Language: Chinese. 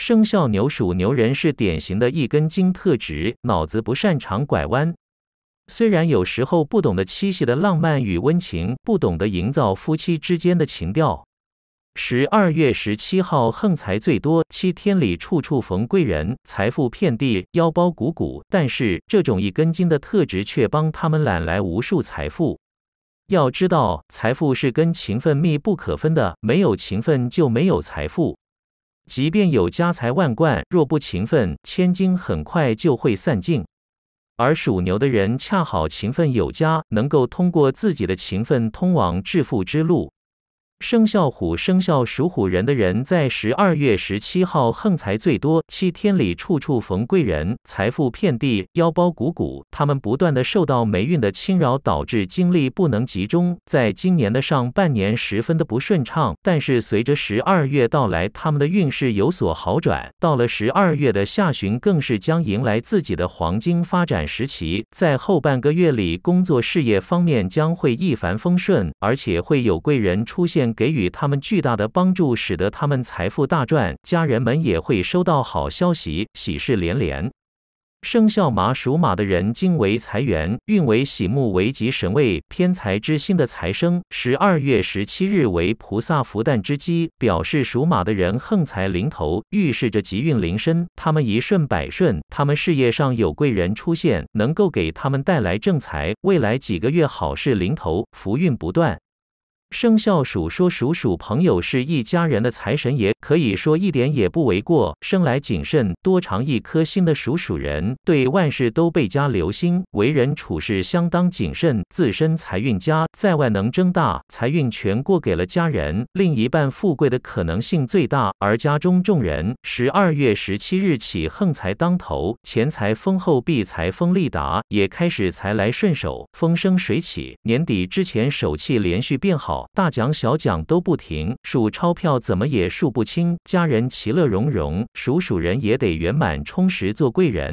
生肖牛属牛人是典型的一根筋特质，脑子不擅长拐弯。虽然有时候不懂得七夕的浪漫与温情，不懂得营造夫妻之间的情调。十二月十七号横财最多，七天里处处逢贵人，财富遍地，腰包鼓鼓。但是这种一根筋的特质却帮他们揽来无数财富。要知道，财富是跟勤奋密不可分的，没有勤奋就没有财富。即便有家财万贯，若不勤奋，千金很快就会散尽。而属牛的人恰好勤奋有加，能够通过自己的勤奋通往致富之路。生肖虎，生肖属虎人的人在十二月十七号横财最多，七天里处处逢贵人，财富遍地，腰包鼓鼓。他们不断的受到霉运的侵扰，导致精力不能集中，在今年的上半年十分的不顺畅。但是随着十二月到来，他们的运势有所好转，到了十二月的下旬，更是将迎来自己的黄金发展时期。在后半个月里，工作事业方面将会一帆风顺，而且会有贵人出现。给予他们巨大的帮助，使得他们财富大赚，家人们也会收到好消息，喜事连连。生肖马属马的人，金为财源，运为喜木为吉神位，偏财之星的财生。十二月十七日为菩萨福旦之机，表示属马的人横财临头，预示着吉运临身，他们一顺百顺。他们事业上有贵人出现，能够给他们带来正财。未来几个月好事临头，福运不断。生肖鼠说：“鼠鼠朋友是一家人的财神爷，可以说一点也不为过。生来谨慎，多藏一颗心的鼠鼠人，对万事都倍加留心，为人处事相当谨慎，自身财运佳，在外能挣大财运，全过给了家人，另一半富贵的可能性最大。而家中众人，十二月十七日起横财当头，钱财丰厚，必财丰利达，也开始财来顺手，风生水起。年底之前手气连续变好。”大奖小奖都不停，数钞票怎么也数不清，家人其乐融融，数数人也得圆满充实，做贵人。